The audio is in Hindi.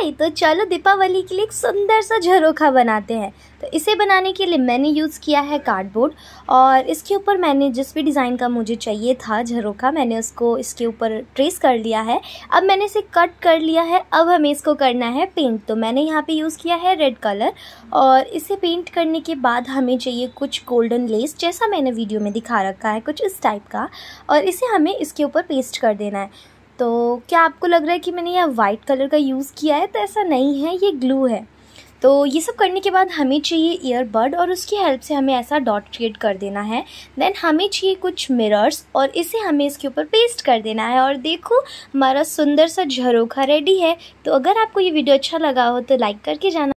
आई तो चलो दीपावली के लिए एक सुंदर सा झरोखा बनाते हैं तो इसे बनाने के लिए मैंने यूज़ किया है कार्डबोर्ड और इसके ऊपर मैंने जिस भी डिज़ाइन का मुझे चाहिए था झरोखा मैंने उसको इसके ऊपर ट्रेस कर लिया है अब मैंने इसे कट कर लिया है अब हमें इसको करना है पेंट तो मैंने यहाँ पे यूज़ किया है रेड कलर और इसे पेंट करने के बाद हमें चाहिए कुछ गोल्डन लेस जैसा मैंने वीडियो में दिखा रखा है कुछ इस टाइप का और इसे हमें इसके ऊपर पेस्ट कर देना है तो क्या आपको लग रहा है कि मैंने यह वाइट कलर का यूज़ किया है तो ऐसा नहीं है ये ग्लू है तो ये सब करने के बाद हमें चाहिए ईयरबड और उसकी हेल्प से हमें ऐसा डॉट क्रिएट कर देना है देन हमें चाहिए कुछ मिरर्स और इसे हमें इसके ऊपर पेस्ट कर देना है और देखो हमारा सुंदर सा झरोखा रेडी है तो अगर आपको ये वीडियो अच्छा लगा हो तो लाइक करके जाना